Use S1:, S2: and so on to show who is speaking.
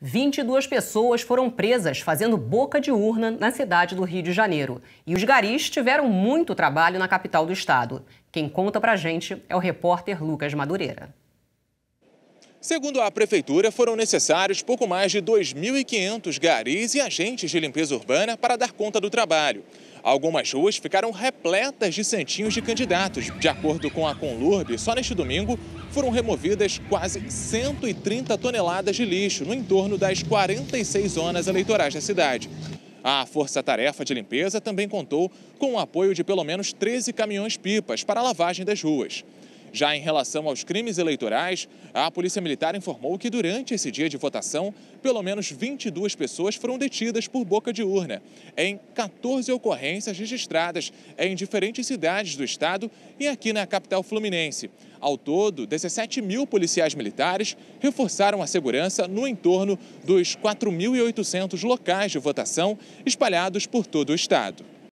S1: 22 pessoas foram presas fazendo boca de urna na cidade do Rio de Janeiro. E os garis tiveram muito trabalho na capital do estado. Quem conta pra gente é o repórter Lucas Madureira.
S2: Segundo a Prefeitura, foram necessários pouco mais de 2.500 garis e agentes de limpeza urbana para dar conta do trabalho. Algumas ruas ficaram repletas de santinhos de candidatos. De acordo com a Conlurb, só neste domingo foram removidas quase 130 toneladas de lixo no entorno das 46 zonas eleitorais da cidade. A Força Tarefa de Limpeza também contou com o apoio de pelo menos 13 caminhões-pipas para a lavagem das ruas. Já em relação aos crimes eleitorais, a Polícia Militar informou que durante esse dia de votação, pelo menos 22 pessoas foram detidas por boca de urna, em 14 ocorrências registradas em diferentes cidades do estado e aqui na capital fluminense. Ao todo, 17 mil policiais militares reforçaram a segurança no entorno dos 4.800 locais de votação espalhados por todo o estado.